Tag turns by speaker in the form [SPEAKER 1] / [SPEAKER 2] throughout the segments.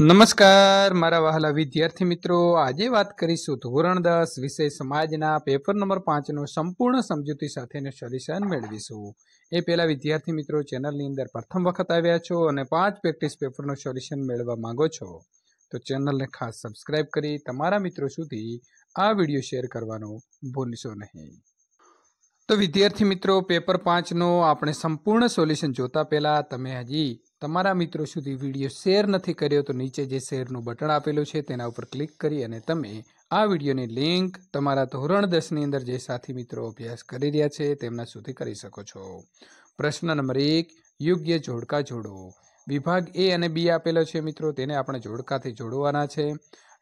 [SPEAKER 1] નમસ્કાર મારા વહાલા વિદ્યાર્થી મિત્રો આજે વાત કરીશું ધોરણ દસ વિષય સમાજના પેપર નંબર પાંચનો સંપૂર્ણ સમજૂતી સાથેનું સોલ્યુશન મેળવીશું એ પહેલાં વિદ્યાર્થી મિત્રો ચેનલની અંદર પ્રથમ વખત આવ્યા છો અને પાંચ પ્રેક્ટિસ પેપરનું સોલ્યુશન મેળવવા માંગો છો તો ચેનલને ખાસ સબસ્ક્રાઈબ કરી તમારા મિત્રો સુધી આ વિડીયો શેર કરવાનો ભૂલશો નહીં તો વિદ્યાર્થી મિત્રો પેપર પાંચનો આપણે સંપૂર્ણ સોલ્યુશન જોતા પહેલાં તમે હજી તમારા મિત્રો સુધી વિડીયો શેર નથી કર્યો તો નીચે જે શેરનું બટન આપેલું છે તેના ઉપર ક્લિક કરી અને તમે આ વિડીયોની લિંક તમારા ધોરણ દસની અંદર જે સાથી મિત્રો અભ્યાસ કરી રહ્યા છે તેમના સુધી કરી શકો છો પ્રશ્ન નંબર એક યોગ્ય જોડકા જોડો વિભાગ એ અને બી આપેલો છે મિત્રો તેને આપણે જોડકાથી જોડવાના છે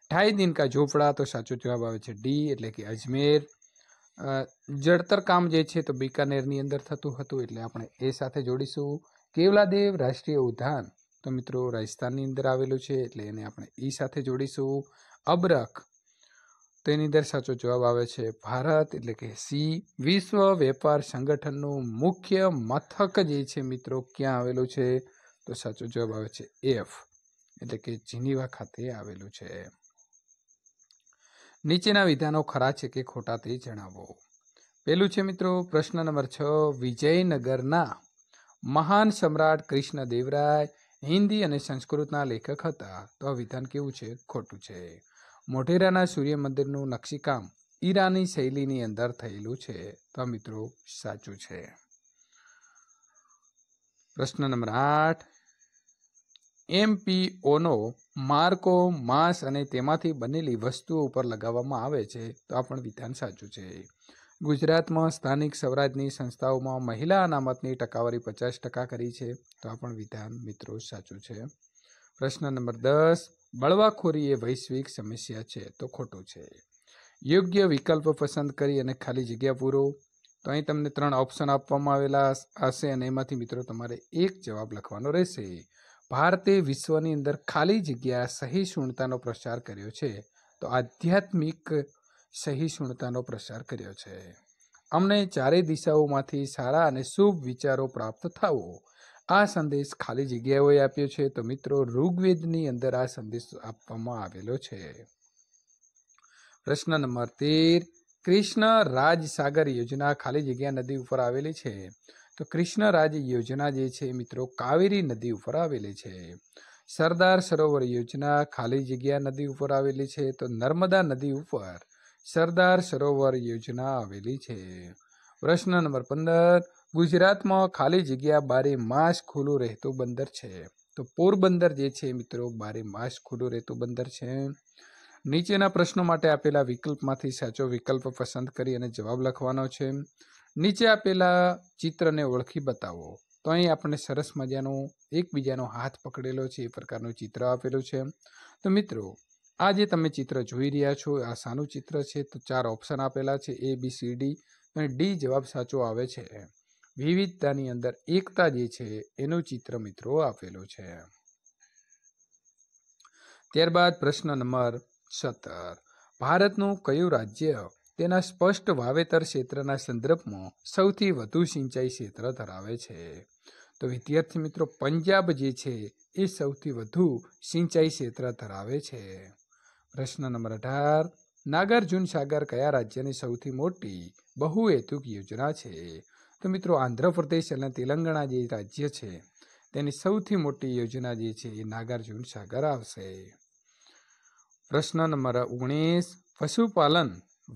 [SPEAKER 1] ઢાઈ દિન કા ઝોપડા તો સાચો જવાબ આવે છે ડી એટલે કે અજમેર જડતર કામ જે છે તો બીકાનેરની અંદર થતું હતું એટલે આપણે એ સાથે જોડીશું કેવલાદેવ રાષ્ટ્રીય ઉદ્યાન તો મિત્રો રાજસ્થાનની અંદર આવેલું છે એટલે એને આપણે ઈ સાથે જોડીશું અબરખ તેની અંદર સાચો જવાબ આવે છે ભારત એટલે કે સી વિશ્વ વેપાર સંગઠનનું મુખ્ય મથક જે છે મિત્રો ક્યાં આવેલું છે તો સાચો જવાબ આવે છે એફ એટલે કે જીનીવા ખાતે આવેલું છે નીચેના વિધાનો ખરા છે કે ખોટા તે જણાવો પેલું છે મિત્રો પ્રશ્ન નંબર છ વિજયનગરના મહાન સમ્રાટ કૃષ્ણદેવરાય હિન્દી અને સંસ્કૃતના લેખક હતા તો આ વિધાન કેવું છે ખોટું છે મોઢેરાના સૂર્ય મંદિરનું નકશીકામ ઈરાની શૈલીની અંદર થયેલું છે તો મિત્રો સાચું છે પ્રશ્ન નંબર આઠ એમપીઓનો માર્કો માસ અને તેમાંથી બનેલી વસ્તુઓ ઉપર લગાવવામાં આવે છે તો આ પણ વિધાન સાચું છે ગુજરાતમાં સ્થાનિક સ્વરાજની સંસ્થાઓમાં મહિલા અનામતની ટકાવારી પચાસ ટકા કરી છે તો આ પણ વિધાન મિત્રો સાચું છે પ્રશ્ન નંબર દસ બળવાખોરી એ વૈશ્વિક સમસ્યા છે તો ખોટું છે યોગ્ય વિકલ્પ પસંદ કરી અને ખાલી જગ્યા પૂરો તો અહીં તમને ત્રણ ઓપ્શન આપવામાં આવેલા હશે અને એમાંથી મિત્રો તમારે એક જવાબ લખવાનો રહેશે ભારતે વિશ્વની અંદર ખાલી જગ્યા સહિષ્ણુતાનો પ્રચાર કર્યો છે તો આધ્યાત્મિક સહિષ્ણુતાનો પ્રસાર કર્યો છે અમને ચારેય દિશાઓમાંથી સારા અને શુભ વિચારો પ્રાપ્ત થવો આ સંદેશ ખાલી જગ્યાઓએ આપ્યો છે તો મિત્રો ઋગ્વેદની અંદર આ સંદેશ આપવામાં આવેલો છે પ્રશ્ન નંબર તેર કૃષ્ણ રાજ સાગર યોજના ખાલી જગ્યા નદી ઉપર આવેલી છે તો કૃષ્ણ રાજ યોજના જે છે મિત્રો કાવેરી નદી ઉપર આવેલી છે સરદાર સરોવર યોજના ખાલી જગ્યા નદી ઉપર આવેલી છે તો નર્મદા નદી ઉપર સરદાર સરોવર યોજના આવેલી છે પ્રશ્ન નંબર પંદર ગુજરાતમાં ખાલી જગ્યા બારે માસ ખુલ્લું રહેતું બંદર છે તો પોરબંદર જે છે મિત્રો બારે માસ ખુલ્લું રહેતું બંદર છે નીચેના પ્રશ્નો માટે આપેલા વિકલ્પમાંથી સાચો વિકલ્પ પસંદ કરી અને જવાબ લખવાનો છે નીચે આપેલા ચિત્રને ઓળખી બતાવો તો અહીં આપણને સરસ મજાનો એકબીજાનો હાથ પકડેલો છે એ પ્રકારનું ચિત્ર આપેલું છે તો મિત્રો આ જે તમે ચિત્ર જોઈ રહ્યા છો આ સાનું ચિત્ર છે તો ચાર ઓપ્શન આપેલા છે એ બી સી ડી અને ડી જવાબ સાચો આવે છે વિવિધતાની અંદર એકતા જે છે એનું ચિત્ર મિત્રો આપેલું છે ત્યારબાદ પ્રશ્ન નંબર સત્તર ભારતનું કયું રાજ્ય તેના સ્પષ્ટ વાવેતર ક્ષેત્રના સંદર્ભમાં સૌથી વધુ સિંચાઈ ક્ષેત્ર ધરાવે છે તો વિદ્યાર્થી મિત્રો પંજાબ જે છે એ સૌથી વધુ સિંચાઈ ક્ષેત્ર ધરાવે છે પ્રશ્ન નંબર અઢાર નાગાર્જુન સાગર કયા રાજ્યની સૌથી મોટી બહુહેતુક યોજના છે તો મિત્રો આંધ્રપ્રદેશ અને તેલંગાણા જે રાજ્ય છે તેની સૌથી મોટી યોજના જે છે એ નાગાર્જુન સાગર આવશે પ્રશ્ન નંબર ઓગણીસ પશુપાલન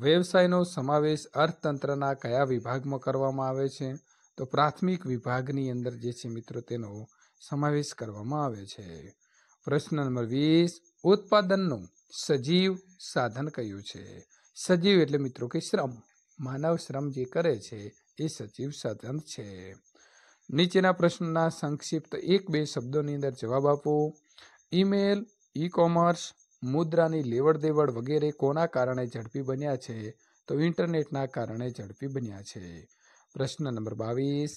[SPEAKER 1] વ્યવસાયનો સમાવેશ અર્થતંત્રના કયા વિભાગમાં કરવામાં આવે છે તો પ્રાથમિક વિભાગની અંદર જે છે મિત્રો તેનો સમાવેશ કરવામાં આવે છે પ્રશ્ન નંબર વીસ ઉત્પાદનનું સજીવ સાધન કહ્યું છે સજીવ એટલે મિત્રો કે શ્રમ માનવ શ્રમ જે કરે છે એ સજીવ સાધન છે નીચેના પ્રશ્નના સંક્ષિપ્ત એક બે શબ્દોની અંદર જવાબ આપો ઈમેલ ઈ કોમર્સ મુદ્રાની લેવડ દેવડ વગેરે કોના કારણે ઝડપી બન્યા છે તો ઇન્ટરનેટના કારણે ઝડપી બન્યા છે પ્રશ્ન નંબર બાવીસ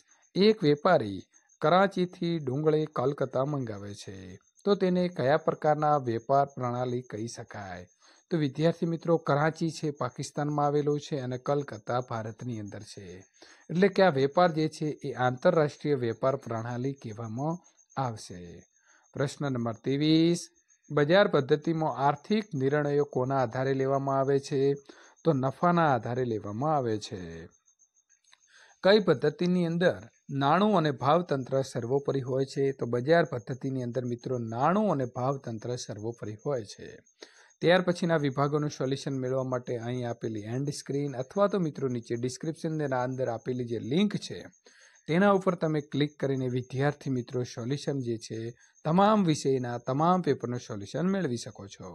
[SPEAKER 1] એક વેપારી કરાંચીથી ડુંગળી કલકત્તા મંગાવે છે તો તેને કયા પ્રકારના વેપાર પ્રણાલી કહી શકાય તો વિદ્યાર્થી મિત્રો કરાંચી છે પાકિસ્તાનમાં આવેલું છે અને કલકત્તા ભારતની અંદર છે એટલે કે આ વેપાર જે છે એ આંતરરાષ્ટ્રીય વેપાર પ્રણાલી કહેવામાં આવશે પ્રશ્ન નંબર ત્રેવીસ બજાર પદ્ધતિમાં આર્થિક નિર્ણયો કોના આધારે લેવામાં આવે છે તો નફાના આધારે લેવામાં આવે છે કઈ પદ્ધતિની અંદર નાણું અને ભાવતંત્ર સર્વોપરી હોય છે તો બજાર પદ્ધતિની અંદર મિત્રો નાણું અને ભાવતંત્ર સર્વોપરી હોય છે ત્યાર પછીના વિભાગોનું સોલ્યુશન મેળવવા માટે અહીં આપેલી એન્ડ સ્ક્રીન અથવા તો મિત્રો નીચે ડિસ્ક્રિપ્શનના અંદર આપેલી જે લિંક છે તેના ઉપર તમે ક્લિક કરીને વિદ્યાર્થી મિત્રો સોલ્યુશન જે છે તમામ વિષયના તમામ પેપરનું સોલ્યુશન મેળવી શકો છો